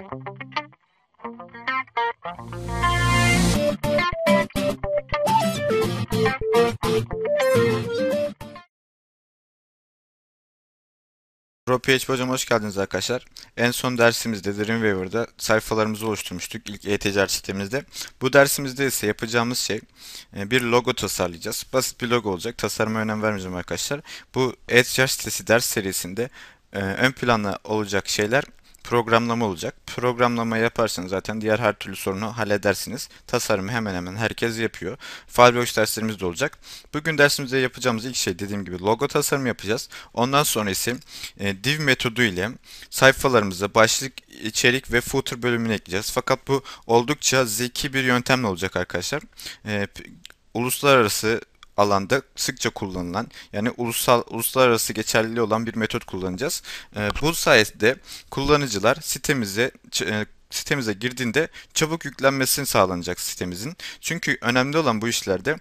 ProPH hocam hoş geldiniz arkadaşlar. En son dersimizde Dreamweaver'da sayfalarımızı oluşturmuştuk ilk e-ticaret sitemizde. Bu dersimizde ise yapacağımız şey e, bir logo tasarlayacağız. Basit bir logo olacak. Tasarıma önem vermeyeceğim arkadaşlar. Bu e-ticaret sitesi ders serisinde e, ön planda olacak şeyler programlama olacak. Programlama yaparsanız zaten diğer her türlü sorunu halledersiniz. Tasarımı hemen hemen herkes yapıyor. Firebox derslerimiz de olacak. Bugün dersimizde yapacağımız ilk şey dediğim gibi logo tasarımı yapacağız. Ondan sonra ise e, div metodu ile sayfalarımıza başlık, içerik ve footer bölümünü ekleyeceğiz. Fakat bu oldukça zeki bir yöntemle olacak arkadaşlar. E, uluslararası alanda sıkça kullanılan yani ulusal uluslararası geçerli olan bir metot kullanacağız. Ee, bu sayede kullanıcılar sitemize sitemize girdiğinde çabuk yüklenmesini sağlanacak sitemizin. Çünkü önemli olan bu işlerde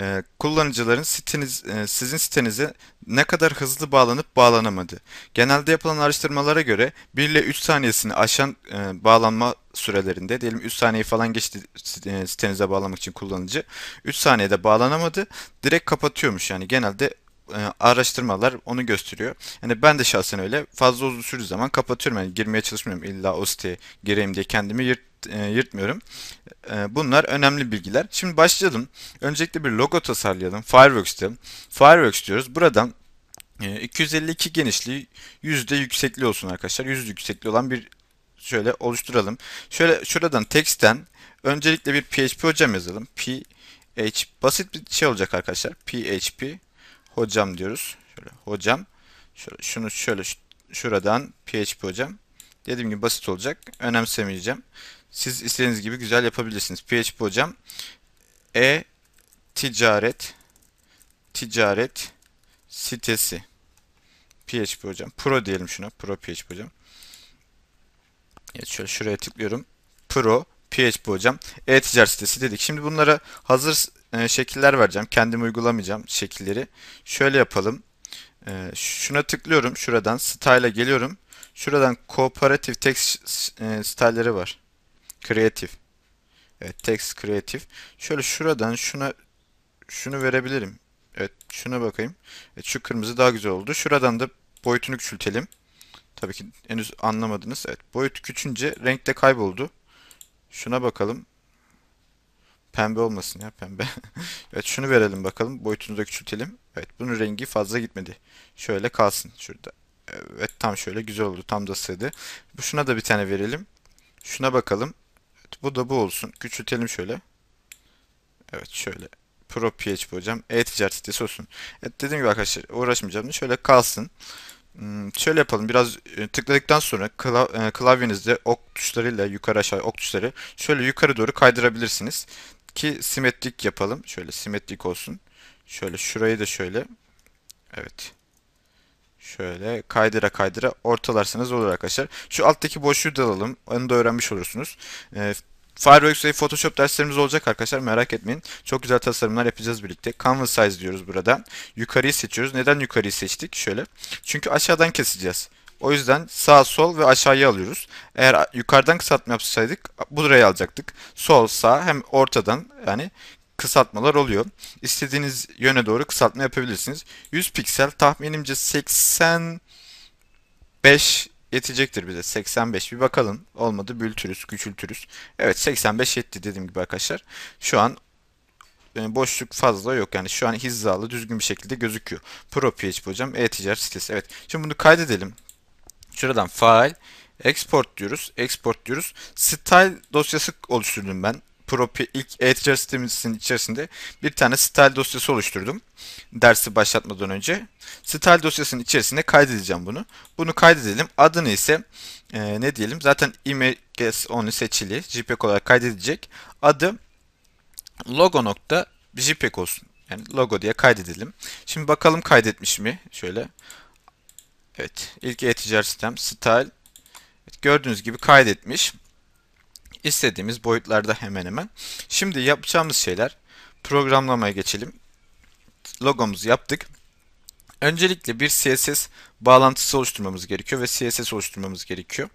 e, kullanıcıların siteniz, e, sizin sitenize ne kadar hızlı bağlanıp bağlanamadı. Genelde yapılan araştırmalara göre 1 ile 3 saniyesini aşan e, bağlanma sürelerinde diyelim 3 saniye falan geçti e, sitenize bağlamak için kullanıcı 3 saniyede bağlanamadı direkt kapatıyormuş yani genelde e, araştırmalar onu gösteriyor. Yani ben de şahsen öyle fazla uzun sürdüğü zaman kapatıyorum. Yani girmeye çalışmıyorum illa o siteye gireyim diye kendimi yırt, e, yırtmıyorum. E, bunlar önemli bilgiler. Şimdi başlayalım. Öncelikle bir logo tasarlayalım. Fireworks'te. Fireworks diyoruz. Buradan 252 genişliği yüzde yüksekliği olsun arkadaşlar. yüzde yüksekliği olan bir şöyle oluşturalım. Şöyle şuradan text'ten öncelikle bir PHP hocam yazalım. PH basit bir şey olacak arkadaşlar. PHP hocam diyoruz. Şöyle hocam. şunu şöyle şuradan PHP hocam. Dediğim gibi basit olacak. Önemsemeyeceğim. Siz istediğiniz gibi güzel yapabilirsiniz. PHP hocam. E ticaret ticaret sitesi PHP hocam. Pro diyelim şuna. Pro PHP hocam. Evet şöyle şuraya tıklıyorum. Pro PHP hocam. E-ticaret sitesi dedik. Şimdi bunlara hazır ee, şekiller vereceğim. Kendim uygulamayacağım şekilleri. Şöyle yapalım. Ee, şuna tıklıyorum. Şuradan style'a geliyorum. Şuradan kooperatif text e, style'leri var. creative Evet text creative Şöyle şuradan şuna şunu verebilirim. Evet şuna bakayım. Evet, şu kırmızı daha güzel oldu. Şuradan da boyutunu küçültelim. Tabii ki henüz anlamadınız. Evet boyut küçünce renkte kayboldu. Şuna bakalım. Pembe olmasın ya pembe. evet şunu verelim bakalım. Boyutunu da küçültelim. Evet bunun rengi fazla gitmedi. Şöyle kalsın şurada. Evet tam şöyle güzel oldu. Tam da sığdı. Bu şuna da bir tane verelim. Şuna bakalım. Evet, bu da bu olsun. Küçültelim şöyle. Evet şöyle. Pro PHP hocam. E-ticaret sitesi olsun. Evet dediğim gibi arkadaşlar uğraşmayacağım. Şöyle kalsın. Hmm, şöyle yapalım. Biraz e, tıkladıktan sonra kla e, klavyenizde ok tuşlarıyla yukarı aşağı ok tuşları şöyle yukarı doğru kaydırabilirsiniz ki simetrik yapalım. Şöyle simetrik olsun. Şöyle şurayı da şöyle. Evet. Şöyle kaydıra kaydıra ortalarsanız olur arkadaşlar. Şu alttaki boşluğu da alalım. Onu da öğrenmiş olursunuz. Ee, Fireworks ve Photoshop derslerimiz olacak arkadaşlar merak etmeyin. Çok güzel tasarımlar yapacağız birlikte. Canvas size diyoruz buradan Yukarıyı seçiyoruz. Neden yukarıyı seçtik? Şöyle. Çünkü aşağıdan keseceğiz. O yüzden sağ, sol ve aşağıya alıyoruz. Eğer yukarıdan kısaltma yapsaydık buraya alacaktık. Sol, sağ hem ortadan yani kısaltmalar oluyor. İstediğiniz yöne doğru kısaltma yapabilirsiniz. 100 piksel tahminimce 85 yetecektir bize. 85 bir bakalım. Olmadı büyütürüz, küçültürüz. Evet 85 yetti dediğim gibi arkadaşlar. Şu an e, boşluk fazla yok. Yani şu an hizalı düzgün bir şekilde gözüküyor. ProPHP hocam e-ticaret sitesi. Evet. Şimdi bunu kaydedelim şuradan file export diyoruz. Export diyoruz. Style dosyası oluşturdum ben. Propi ilk eğitici sistemimizin içerisinde bir tane style dosyası oluşturdum. Dersi başlatmadan önce. Style dosyasının içerisinde kaydedeceğim bunu. Bunu kaydedelim. Adını ise e, ne diyelim? Zaten images only seçili. JPEG olarak kaydedecek. Adı logo nokta jpeg olsun. Yani logo diye kaydedelim. Şimdi bakalım kaydetmiş mi? Şöyle Evet ilk e-ticaret sistem style. Evet, gördüğünüz gibi kaydetmiş. İstediğimiz boyutlarda hemen hemen. Şimdi yapacağımız şeyler programlamaya geçelim. Logomuzu yaptık. Öncelikle bir CSS bağlantısı oluşturmamız gerekiyor ve CSS oluşturmamız gerekiyor.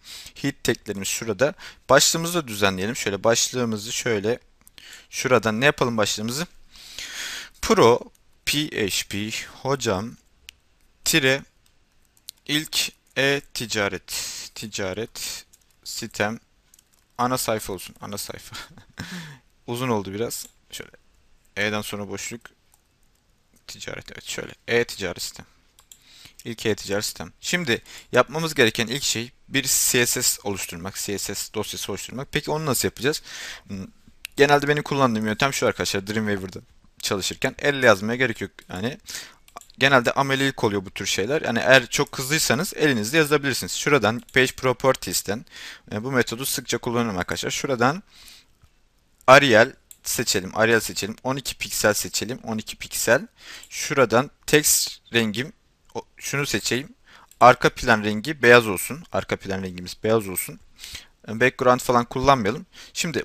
Hit taglerimiz şurada. Başlığımızı da düzenleyelim. Şöyle başlığımızı şöyle şuradan ne yapalım başlığımızı? Pro PHP hocam tire İlk e-ticaret. Ticaret sitem ana sayfa olsun. Ana sayfa. Uzun oldu biraz. Şöyle E'den sonra boşluk. Ticaret evet şöyle. E-ticaret sistem. İlk e-ticaret sistem. Şimdi yapmamız gereken ilk şey bir CSS oluşturmak. CSS dosyası oluşturmak. Peki onu nasıl yapacağız? Hmm, genelde benim kullandığım yöntem şu arkadaşlar Dreamweaver'da çalışırken elle yazmaya gerek yok. Yani genelde amelilik oluyor bu tür şeyler. Yani eğer çok hızlıysanız elinizde yazabilirsiniz. Şuradan Page Properties'ten e, bu metodu sıkça kullanıyorum arkadaşlar. Şuradan Arial seçelim. Arial seçelim. 12 piksel seçelim. 12 piksel. Şuradan text rengim şunu seçeyim. Arka plan rengi beyaz olsun. Arka plan rengimiz beyaz olsun. E, background falan kullanmayalım. Şimdi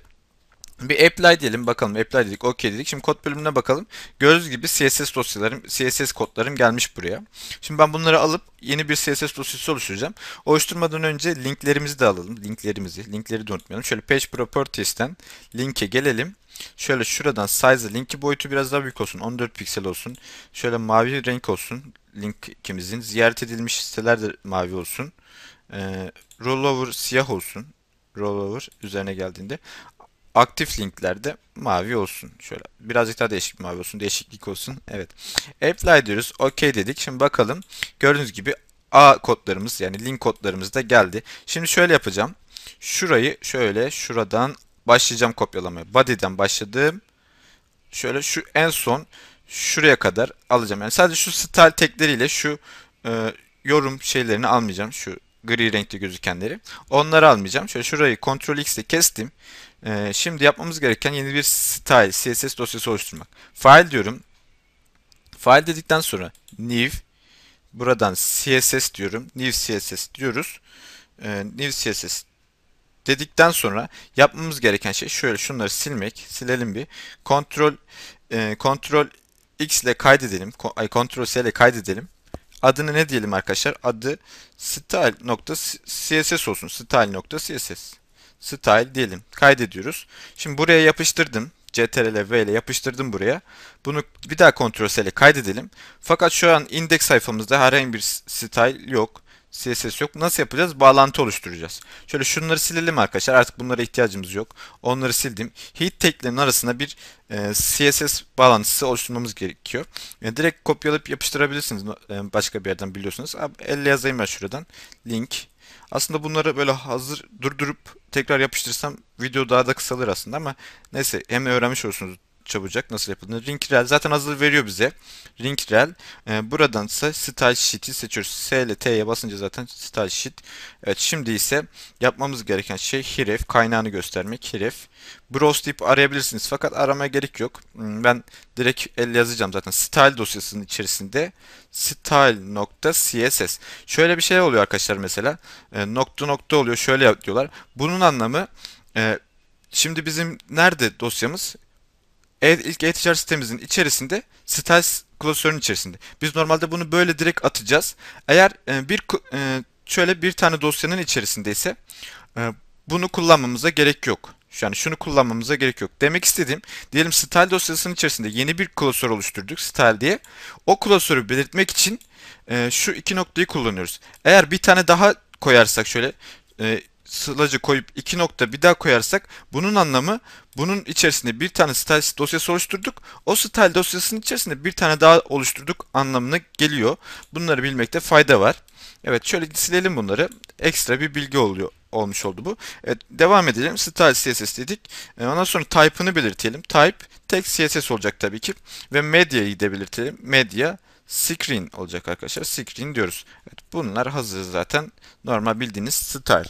bir apply diyelim bakalım. Apply dedik. OK dedik. Şimdi kod bölümüne bakalım. Gördüğünüz gibi CSS dosyalarım, CSS kodlarım gelmiş buraya. Şimdi ben bunları alıp yeni bir CSS dosyası oluşturacağım. Oluşturmadan önce linklerimizi de alalım. Linklerimizi. Linkleri de unutmayalım. Şöyle page properties'ten linke gelelim. Şöyle şuradan size linki boyutu biraz daha büyük olsun. 14 piksel olsun. Şöyle mavi renk olsun. linkimizin Ziyaret edilmiş siteler de mavi olsun. Ee, rollover siyah olsun rollover üzerine geldiğinde aktif linklerde mavi olsun. Şöyle birazcık daha değişik mavi olsun. Değişiklik olsun. Evet. Apply diyoruz. OK dedik. Şimdi bakalım. Gördüğünüz gibi A kodlarımız yani link kodlarımız da geldi. Şimdi şöyle yapacağım. Şurayı şöyle şuradan başlayacağım kopyalamaya. Body'den başladım. Şöyle şu en son şuraya kadar alacağım. Yani sadece şu style tekleriyle şu e, yorum şeylerini almayacağım. Şu gri renkte gözükenleri. Onları almayacağım. Şöyle şurayı Ctrl X ile kestim. Ee, şimdi yapmamız gereken yeni bir style CSS dosyası oluşturmak. File diyorum. File dedikten sonra new buradan CSS diyorum. New CSS diyoruz. Ee, new CSS dedikten sonra yapmamız gereken şey şöyle şunları silmek. Silelim bir. Ctrl e, Ctrl X ile kaydedelim. Ay Ctrl S ile kaydedelim adını ne diyelim arkadaşlar? Adı style.css olsun. style.css style diyelim. Kaydediyoruz. Şimdi buraya yapıştırdım. Ctrl V ile yapıştırdım buraya. Bunu bir daha Ctrl S ile kaydedelim. Fakat şu an index sayfamızda herhangi bir style yok. CSS yok. Nasıl yapacağız? Bağlantı oluşturacağız. Şöyle şunları silelim arkadaşlar. Artık bunlara ihtiyacımız yok. Onları sildim. Heat tag'lerin arasına bir e, CSS bağlantısı oluşturmamız gerekiyor. Yani e, direkt kopyalayıp yapıştırabilirsiniz. E, başka bir yerden biliyorsunuz. Abi, elle yazayım ben şuradan. Link. Aslında bunları böyle hazır durdurup tekrar yapıştırsam video daha da kısalır aslında ama neyse hem öğrenmiş olursunuz çabucak nasıl yapıldığını. Rinkrel zaten hazır veriyor bize. Rinkrel. E, buradan ise Style Sheet'i seçiyoruz. S ile T'ye basınca zaten Style Sheet. Evet şimdi ise yapmamız gereken şey href kaynağını göstermek. Href. Browse deyip arayabilirsiniz fakat aramaya gerek yok. Hmm, ben direkt el yazacağım zaten. Style dosyasının içerisinde style.css. Şöyle bir şey oluyor arkadaşlar mesela. E, nokta nokta oluyor. Şöyle diyorlar. Bunun anlamı e, Şimdi bizim nerede dosyamız? ilk e-ticaret sitemizin içerisinde styles klasörün içerisinde. Biz normalde bunu böyle direkt atacağız. Eğer e, bir e, şöyle bir tane dosyanın içerisindeyse e, bunu kullanmamıza gerek yok. Yani şunu kullanmamıza gerek yok. Demek istediğim, diyelim style dosyasının içerisinde yeni bir klasör oluşturduk, style diye. O klasörü belirtmek için e, şu iki noktayı kullanıyoruz. Eğer bir tane daha koyarsak şöyle e, slacı koyup iki nokta bir daha koyarsak bunun anlamı bunun içerisinde bir tane style dosyası oluşturduk. O style dosyasının içerisinde bir tane daha oluşturduk anlamına geliyor. Bunları bilmekte fayda var. Evet şöyle silelim bunları. Ekstra bir bilgi oluyor olmuş oldu bu. Evet, devam edelim. Style CSS dedik. E, ondan sonra type'ını belirtelim. Type tek CSS olacak tabii ki. Ve medya'yı da belirtelim. Medya screen olacak arkadaşlar. Screen diyoruz. Evet, bunlar hazır zaten. Normal bildiğiniz style.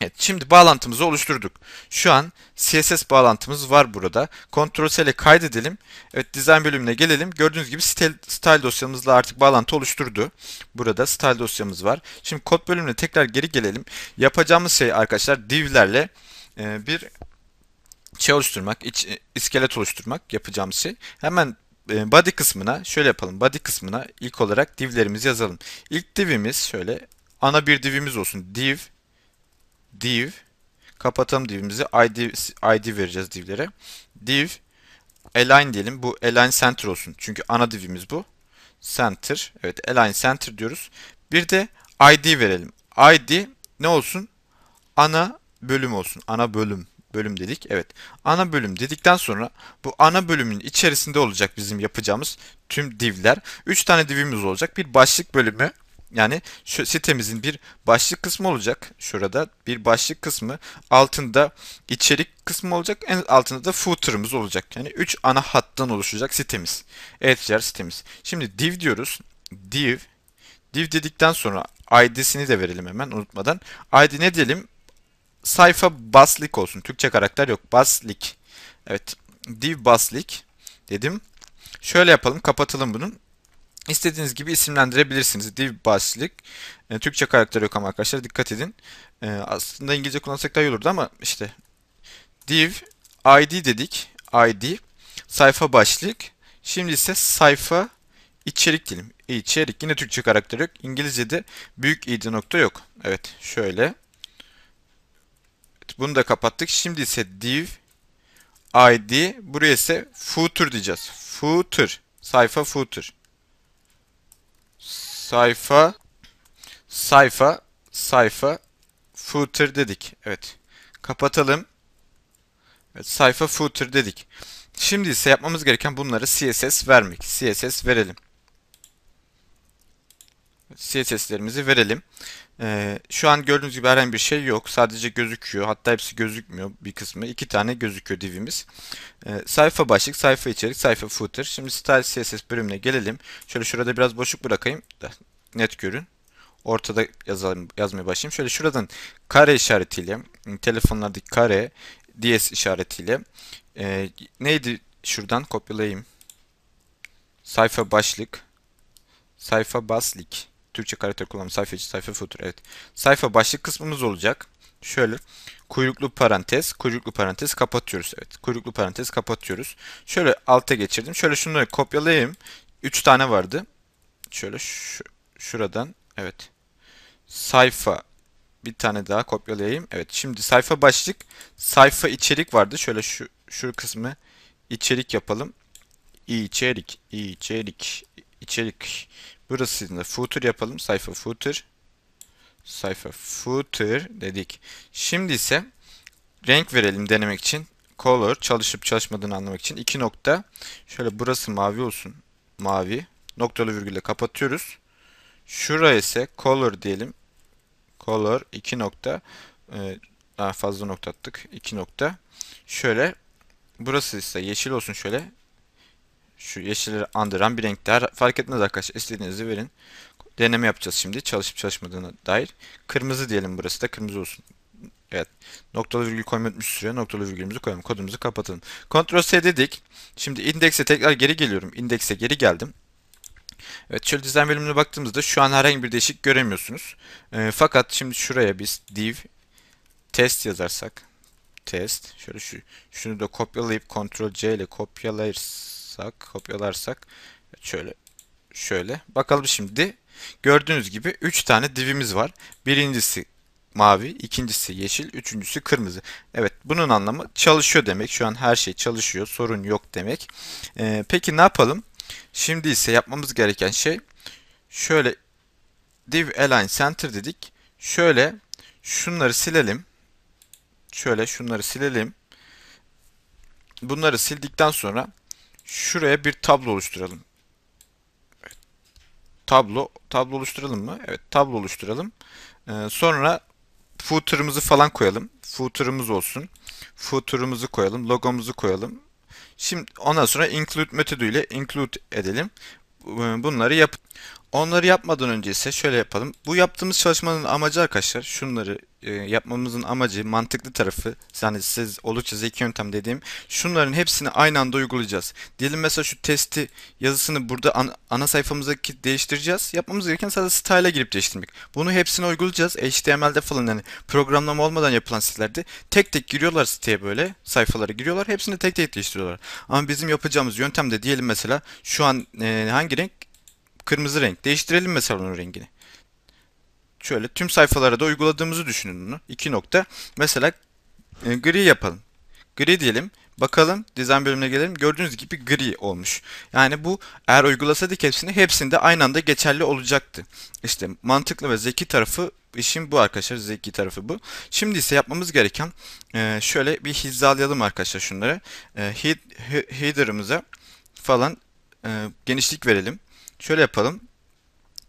Evet, şimdi bağlantımızı oluşturduk. Şu an CSS bağlantımız var burada. Ctrl S ile kaydedelim. Evet, dizayn bölümüne gelelim. Gördüğünüz gibi style, dosyamızla artık bağlantı oluşturdu. Burada style dosyamız var. Şimdi kod bölümüne tekrar geri gelelim. Yapacağımız şey arkadaşlar divlerle e, bir şey oluşturmak, iç, e, iskelet oluşturmak yapacağımız şey. Hemen e, body kısmına şöyle yapalım. Body kısmına ilk olarak divlerimizi yazalım. İlk divimiz şöyle ana bir divimiz olsun. Div div kapatalım divimizi. ID, ID vereceğiz divlere. Div align diyelim. Bu align center olsun. Çünkü ana divimiz bu. Center. Evet align center diyoruz. Bir de ID verelim. ID ne olsun? Ana bölüm olsun. Ana bölüm. Bölüm dedik. Evet. Ana bölüm dedikten sonra bu ana bölümün içerisinde olacak bizim yapacağımız tüm divler. 3 tane divimiz olacak. Bir başlık bölümü, yani şu sitemizin bir başlık kısmı olacak. Şurada bir başlık kısmı. Altında içerik kısmı olacak. En altında da footer'ımız olacak. Yani 3 ana hattan oluşacak sitemiz. E-ticaret sitemiz. Şimdi div diyoruz. Div. Div dedikten sonra ID'sini de verelim hemen unutmadan. ID ne diyelim? Sayfa baslik olsun. Türkçe karakter yok. Baslik. Evet. Div baslik dedim. Şöyle yapalım. Kapatalım bunun. İstediğiniz gibi isimlendirebilirsiniz. Div başlık. E, Türkçe karakter yok ama arkadaşlar dikkat edin. E, aslında İngilizce kullansak daha iyi olurdu ama işte div id dedik. id sayfa başlık. Şimdi ise sayfa içerik dilim. İçerik yine Türkçe karakter yok. İngilizce'de büyük id nokta yok. Evet şöyle. Bunu da kapattık. Şimdi ise div id buraya ise footer diyeceğiz. Footer sayfa footer sayfa sayfa sayfa footer dedik. Evet. Kapatalım. Evet, sayfa footer dedik. Şimdi ise yapmamız gereken bunları CSS vermek. CSS verelim. CSS'lerimizi verelim. Ee, şu an gördüğünüz gibi herhangi bir şey yok. Sadece gözüküyor. Hatta hepsi gözükmüyor bir kısmı. İki tane gözüküyor divimiz. Ee, sayfa başlık, sayfa içerik, sayfa footer. Şimdi style css bölümüne gelelim. Şöyle şurada biraz boşluk bırakayım da net görün. Ortada yazalım, yazmaya başlayayım. Şöyle şuradan kare işaretiyle, telefonlardaki kare, ds işaretiyle. E, neydi şuradan kopyalayayım. Sayfa başlık, sayfa baslik Türkçe karakter kullanım sayfa içi sayfa footer. Evet. Sayfa başlık kısmımız olacak. Şöyle kuyruklu parantez, kuyruklu parantez kapatıyoruz. Evet. Kuyruklu parantez kapatıyoruz. Şöyle alta geçirdim. Şöyle şunu kopyalayayım. 3 tane vardı. Şöyle şuradan evet. Sayfa bir tane daha kopyalayayım. Evet şimdi sayfa başlık, sayfa içerik vardı. Şöyle şu şu kısmı içerik yapalım. İçerik, içerik, içerik. Burasını footer yapalım. Sayfa footer. Sayfa footer dedik. Şimdi ise renk verelim denemek için. Color çalışıp çalışmadığını anlamak için. iki nokta. Şöyle burası mavi olsun. Mavi. Noktalı virgülle kapatıyoruz. Şuraya ise color diyelim. Color iki nokta. Ee, daha fazla nokta attık. iki nokta. Şöyle. Burası ise yeşil olsun şöyle şu yeşilleri andıran bir renkler fark etmez arkadaşlar. Istediğinizi verin. Deneme yapacağız şimdi çalışıp çalışmadığına dair. Kırmızı diyelim burası da kırmızı olsun. Evet. Noktalı virgül koymadık süre noktalı virgülümüzü koyalım. Kodumuzu kapatalım. Ctrl C dedik. Şimdi indekse tekrar geri geliyorum. İndekse geri geldim. Evet şöyle dizayn bölümüne baktığımızda şu an herhangi bir değişik göremiyorsunuz. E, fakat şimdi şuraya biz div test yazarsak test şöyle şu şunu da kopyalayıp Ctrl C ile kopyalarız kopyalarsak, kopyalarsak şöyle şöyle bakalım şimdi. Gördüğünüz gibi 3 tane divimiz var. Birincisi mavi, ikincisi yeşil, üçüncüsü kırmızı. Evet bunun anlamı çalışıyor demek. Şu an her şey çalışıyor, sorun yok demek. Ee, peki ne yapalım? Şimdi ise yapmamız gereken şey şöyle div align center dedik. Şöyle şunları silelim. Şöyle şunları silelim. Bunları sildikten sonra şuraya bir tablo oluşturalım. Tablo, tablo oluşturalım mı? Evet, tablo oluşturalım. Ee, sonra footer'ımızı falan koyalım. Footer'ımız olsun. Footer'ımızı koyalım, logomuzu koyalım. Şimdi ondan sonra include metodu ile include edelim. E, bunları yap. Onları yapmadan önce ise şöyle yapalım. Bu yaptığımız çalışmanın amacı arkadaşlar şunları e, yapmamızın amacı mantıklı tarafı yani siz oldukça zeki yöntem dediğim şunların hepsini aynı anda uygulayacağız. Diyelim mesela şu testi yazısını burada an, ana sayfamızdaki değiştireceğiz. Yapmamız gereken sadece style'a girip değiştirmek. Bunu hepsini uygulayacağız. HTML'de falan yani programlama olmadan yapılan sitelerde tek tek giriyorlar siteye böyle sayfalara giriyorlar. Hepsini tek tek değiştiriyorlar. Ama bizim yapacağımız yöntemde diyelim mesela şu an e, hangi renk? Kırmızı renk. Değiştirelim mesela onun rengini şöyle tüm sayfalara da uyguladığımızı düşünün bunu. İki nokta. Mesela e, gri yapalım. Gri diyelim. Bakalım dizayn bölümüne gelelim. Gördüğünüz gibi gri olmuş. Yani bu eğer uygulasaydık hepsini hepsinde aynı anda geçerli olacaktı. İşte mantıklı ve zeki tarafı işin bu arkadaşlar. Zeki tarafı bu. Şimdi ise yapmamız gereken e, şöyle bir hizalayalım arkadaşlar şunları. E, header'ımıza falan e, genişlik verelim. Şöyle yapalım.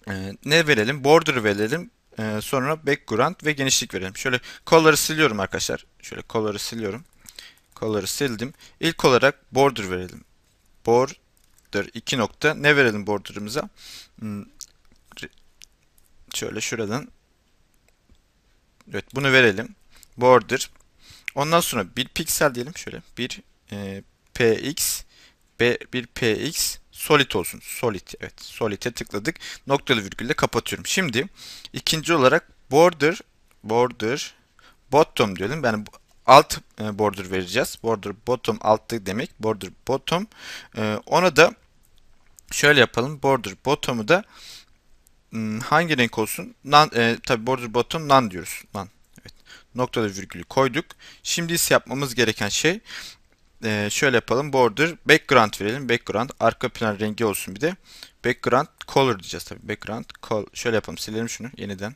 E, ne verelim? Border verelim. Ee, sonra background ve genişlik verelim. Şöyle kolları siliyorum arkadaşlar. Şöyle kolları siliyorum. Kolları sildim. İlk olarak border verelim. Border 2 nokta. Ne verelim border'ımıza? Hmm, şöyle şuradan. Evet bunu verelim. Border. Ondan sonra bir piksel diyelim. Şöyle bir e, px bir px solid olsun. Solid evet. Solid'e tıkladık. Noktalı virgülle kapatıyorum. Şimdi ikinci olarak border border bottom diyelim. Yani alt e, border vereceğiz. Border bottom altı demek. Border bottom. E, ona da şöyle yapalım. Border bottom'u da hmm, hangi renk olsun? Nan, e, tabi border bottom nan diyoruz. Nan. Evet. Noktada virgülü koyduk. Şimdi ise yapmamız gereken şey e, şöyle yapalım. Border background verelim. Background arka plan rengi olsun bir de. Background color diyeceğiz tabii. Background color. Şöyle yapalım. Silelim şunu yeniden.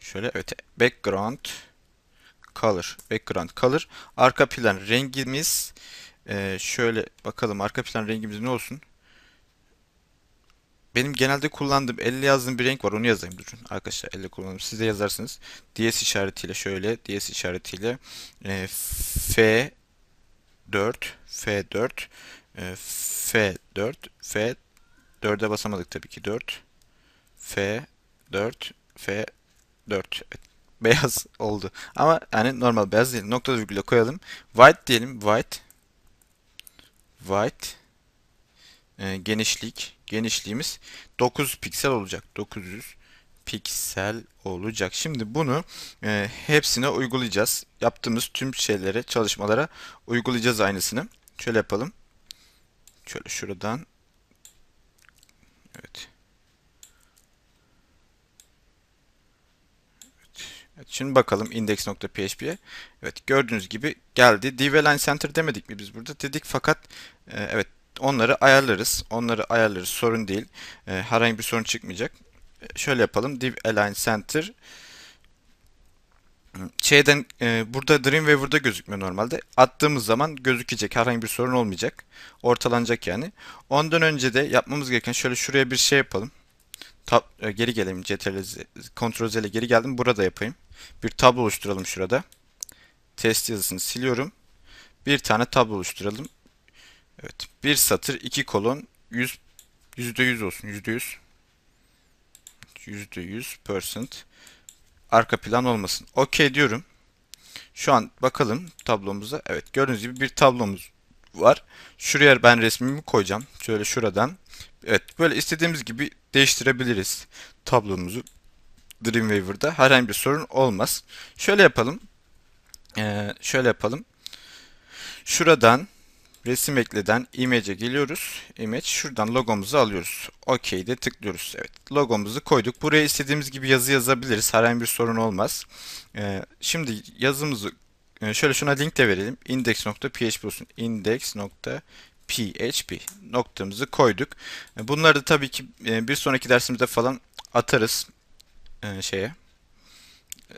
Şöyle evet. Background color. Background color. Arka plan rengimiz e, şöyle bakalım. Arka plan rengimiz ne olsun? Benim genelde kullandığım 50 yazdığım bir renk var. Onu yazayım durun. Arkadaşlar 50 kullandım. Siz de yazarsınız. DS işaretiyle şöyle. DS işaretiyle e, F F4, F4, F4, F4'e basamadık tabii ki 4, F4, F4. Evet, beyaz oldu. Ama yani normal beyaz değil. Nokta virgüle koyalım. White diyelim. White. White. E, genişlik. Genişliğimiz 9 piksel olacak. 900 piksel olacak. Şimdi bunu e, hepsine uygulayacağız. Yaptığımız tüm şeylere, çalışmalara uygulayacağız aynısını. Şöyle yapalım. Şöyle şuradan. Evet. Evet, şimdi bakalım index.php'ye. Evet gördüğünüz gibi geldi. Div Center demedik mi biz burada? Dedik fakat e, evet onları ayarlarız. Onları ayarlarız. Sorun değil. E, herhangi bir sorun çıkmayacak şöyle yapalım. Div Align Center şeyden e, burada Dreamweaver'da gözükmüyor normalde. Attığımız zaman gözükecek. Herhangi bir sorun olmayacak. Ortalanacak yani. Ondan önce de yapmamız gereken şöyle şuraya bir şey yapalım. Tab e, geri gelelim. Ctrl Ctrl Z ile geri geldim. Burada yapayım. Bir tablo oluşturalım şurada. Test yazısını siliyorum. Bir tane tablo oluşturalım. Evet. Bir satır, iki kolon, yüzde yüz olsun. yüzde yüz. %100% arka plan olmasın. OK diyorum. Şu an bakalım tablomuza. Evet gördüğünüz gibi bir tablomuz var. Şuraya ben resmimi koyacağım. Şöyle şuradan. Evet böyle istediğimiz gibi değiştirebiliriz tablomuzu. Dreamweaver'da herhangi bir sorun olmaz. Şöyle yapalım. Ee, şöyle yapalım. Şuradan Resim ekleden image'e geliyoruz. Image şuradan logomuzu alıyoruz. OK'de tıklıyoruz. Evet logomuzu koyduk. Buraya istediğimiz gibi yazı yazabiliriz. Herhangi bir sorun olmaz. Ee, şimdi yazımızı e, şöyle şuna link de verelim. index.php olsun. index.php noktamızı koyduk. E, bunları da tabii ki e, bir sonraki dersimizde falan atarız şeye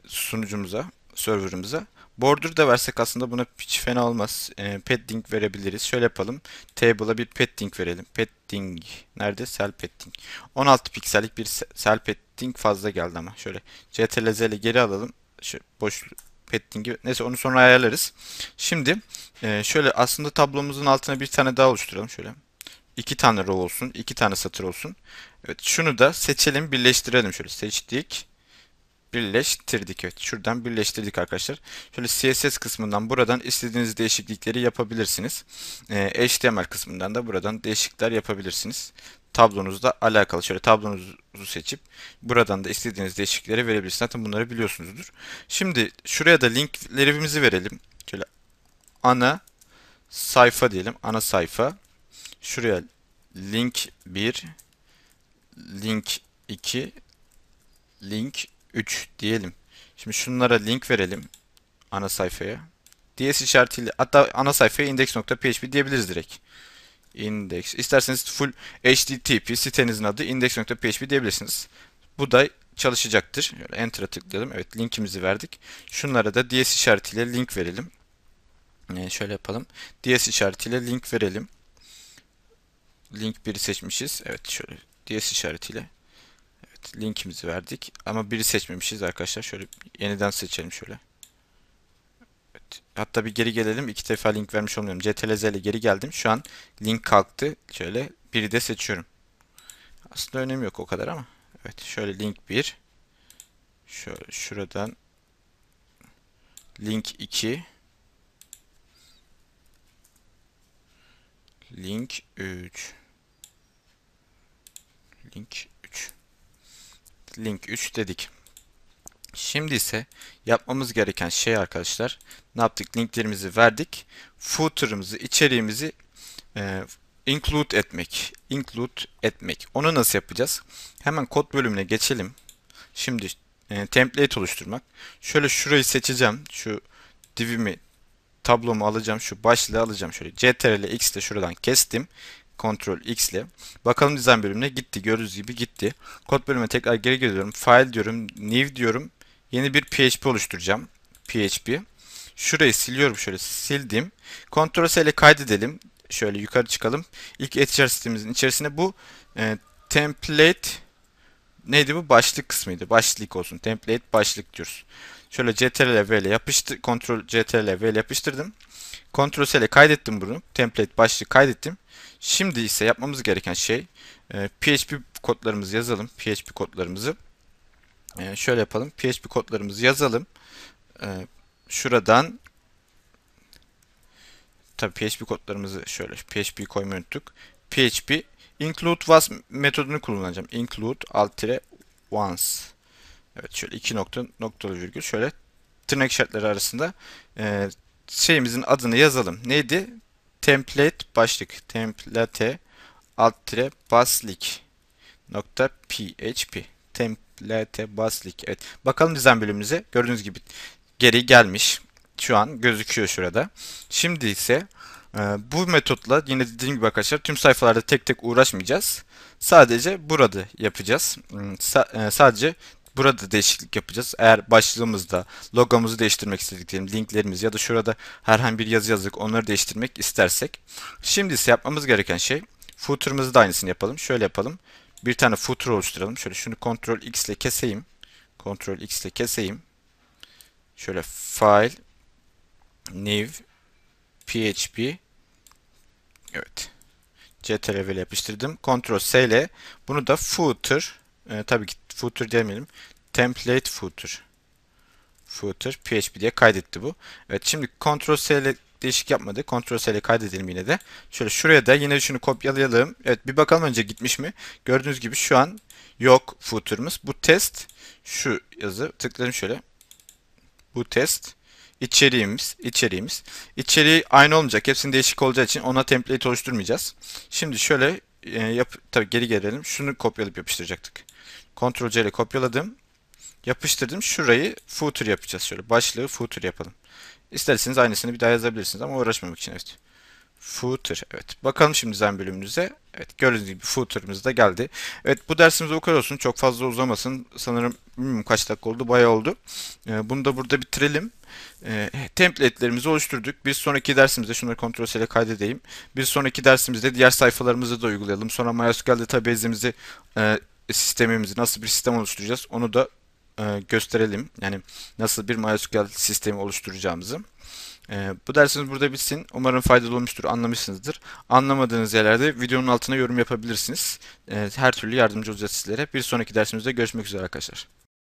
sunucumuza, serverımıza. Border da versek aslında buna hiç fena olmaz. E, padding verebiliriz. Şöyle yapalım. Table'a bir padding verelim. Padding. Nerede? Cell padding. 16 piksellik bir cell padding fazla geldi ama. Şöyle CTRL Z ile geri alalım. Şu boş padding'i. Neyse onu sonra ayarlarız. Şimdi e, şöyle aslında tablomuzun altına bir tane daha oluşturalım. Şöyle İki tane row olsun. iki tane satır olsun. Evet şunu da seçelim birleştirelim. Şöyle seçtik birleştirdik. Evet, şuradan birleştirdik arkadaşlar. Şöyle CSS kısmından buradan istediğiniz değişiklikleri yapabilirsiniz. Ee, HTML kısmından da buradan değişiklikler yapabilirsiniz. Tablonuzda alakalı. Şöyle tablonuzu seçip buradan da istediğiniz değişiklikleri verebilirsiniz. Zaten bunları biliyorsunuzdur. Şimdi şuraya da linklerimizi verelim. Şöyle ana sayfa diyelim. Ana sayfa. Şuraya link 1 link 2 link 3 diyelim. Şimdi şunlara link verelim ana sayfaya. DS işaretiyle hatta ana sayfaya index.php diyebiliriz direkt. Index. İsterseniz full http sitenizin adı index.php diyebilirsiniz. Bu da çalışacaktır. Enter'a tıklayalım. Evet linkimizi verdik. Şunlara da DS işaretiyle link verelim. Yani ee, şöyle yapalım. DS işaretiyle link verelim. Link 1'i seçmişiz. Evet şöyle DS işaretiyle linkimizi verdik. Ama biri seçmemişiz arkadaşlar. Şöyle yeniden seçelim şöyle. Evet. Hatta bir geri gelelim. İki defa link vermiş olmuyorum. CTRL ile geri geldim. Şu an link kalktı. Şöyle biri de seçiyorum. Aslında önemi yok o kadar ama. Evet şöyle link 1. Şöyle şuradan link 2. Link 3. Link link 3 dedik. Şimdi ise yapmamız gereken şey arkadaşlar ne yaptık? Linklerimizi verdik. Footer'ımızı, içeriğimizi e, include etmek. Include etmek. Onu nasıl yapacağız? Hemen kod bölümüne geçelim. Şimdi e, template oluşturmak. Şöyle şurayı seçeceğim. Şu divimi tablomu alacağım. Şu başlığı alacağım. Şöyle ctrl ile x de şuradan kestim. Ctrl X ile. Bakalım dizayn bölümüne gitti. Gördüğünüz gibi gitti. Kod bölümüne tekrar geri geliyorum. File diyorum. New diyorum. Yeni bir PHP oluşturacağım. PHP. Şurayı siliyorum şöyle sildim. Ctrl S ile kaydedelim. Şöyle yukarı çıkalım. İlk etçer sistemimizin içerisine bu e, template neydi bu? Başlık kısmıydı. Başlık olsun. Template başlık diyoruz. Şöyle Ctrl V ile yapıştır Ctrl Ctrl V ile yapıştırdım. Ctrl ile kaydettim bunu. Template başlığı kaydettim. Şimdi ise yapmamız gereken şey e, PHP kodlarımızı yazalım. PHP kodlarımızı. E, şöyle yapalım. PHP kodlarımızı yazalım. E, şuradan tabi PHP kodlarımızı şöyle PHP koymayı unuttuk. PHP include was metodunu kullanacağım. Include alt once. Evet şöyle iki nokta noktalı virgül şöyle tırnak işaretleri arasında e, şeyimizin adını yazalım. Neydi? Template başlık. Template alt tire baslik nokta php template baslik. Evet. Bakalım dizayn bölümümüze. Gördüğünüz gibi geri gelmiş. Şu an gözüküyor şurada. Şimdi ise e, bu metotla yine dediğim gibi arkadaşlar tüm sayfalarda tek tek uğraşmayacağız. Sadece burada yapacağız. Hmm, e, sadece Burada değişiklik yapacağız. Eğer başlığımızda logomuzu değiştirmek istediklerimiz, linklerimiz ya da şurada herhangi bir yazı yazdık onları değiştirmek istersek. Şimdi ise yapmamız gereken şey footer'ımızı da aynısını yapalım. Şöyle yapalım. Bir tane footer oluşturalım. Şöyle şunu Ctrl X ile keseyim. Ctrl X ile keseyim. Şöyle file new php evet ctrl ile yapıştırdım. Ctrl S ile bunu da footer e, tabii ki footer demeyelim. Template footer. Footer PHP diye kaydetti bu. Evet şimdi Ctrl C ile değişik yapmadı. Ctrl C ile kaydedelim yine de. Şöyle şuraya da yine şunu kopyalayalım. Evet bir bakalım önce gitmiş mi? Gördüğünüz gibi şu an yok footer'ımız. Bu test şu yazı tıkladım şöyle. Bu test içeriğimiz, içeriğimiz. İçeriği aynı olmayacak. Hepsinin değişik olacağı için ona template oluşturmayacağız. Şimdi şöyle e, yap tabii geri gelelim. Şunu kopyalayıp yapıştıracaktık. Ctrl C ile kopyaladım. Yapıştırdım. Şurayı footer yapacağız. Şöyle başlığı footer yapalım. İsterseniz aynısını bir daha yazabilirsiniz ama uğraşmamak için evet. Footer. Evet. Bakalım şimdi dizayn bölümümüze. Evet. Gördüğünüz gibi footer'ımız da geldi. Evet. Bu dersimiz o kadar olsun. Çok fazla uzamasın. Sanırım bilmiyorum kaç dakika oldu. Bayağı oldu. Ee, bunu da burada bitirelim. Ee, template'lerimizi oluşturduk. Bir sonraki dersimizde şunları kontrol ile kaydedeyim. Bir sonraki dersimizde diğer sayfalarımızı da uygulayalım. Sonra MySQL'de tabase'imizi e, sistemimizi nasıl bir sistem oluşturacağız onu da e, gösterelim. Yani nasıl bir MySQL sistemi oluşturacağımızı. E, bu dersiniz burada bitsin. Umarım faydalı olmuştur, anlamışsınızdır. Anlamadığınız yerlerde videonun altına yorum yapabilirsiniz. E, her türlü yardımcı olacağız sizlere. Bir sonraki dersimizde görüşmek üzere arkadaşlar.